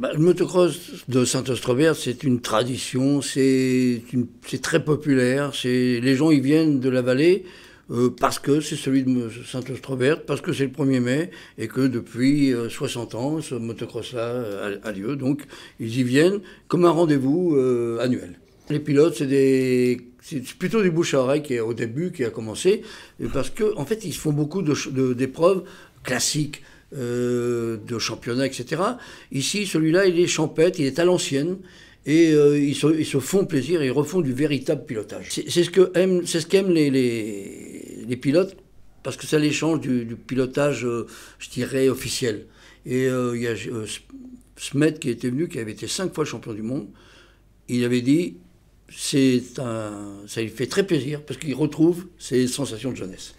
Bah, le motocross de Saint-Ostrobert, c'est une tradition, c'est très populaire. Les gens, y viennent de la vallée. Euh, parce que c'est celui de Saint-Ostrobert, parce que c'est le 1er mai, et que depuis 60 euh, ans, ce motocross-là a, lieu. Donc, ils y viennent comme un rendez-vous euh, annuel. Les pilotes, c'est des... plutôt du bouche à qui est au début qui a commencé, parce qu'en en fait, ils font beaucoup d'épreuves de, classiques. Euh, de championnat, etc. Ici, celui-là, il est champêtre, il est à l'ancienne. Et euh, ils, se, font plaisir ils refont du véritable pilotage. C'est ce qu'aiment ce les, les, pilotes, parce que ça l'échange du, pilotage, euh, je dirais, officiel. Et il y a Smet qui était venu, qui avait été cinq fois champion du monde. Il avait dit un, ça lui fait très plaisir parce qu'il retrouve ses sensations de jeunesse.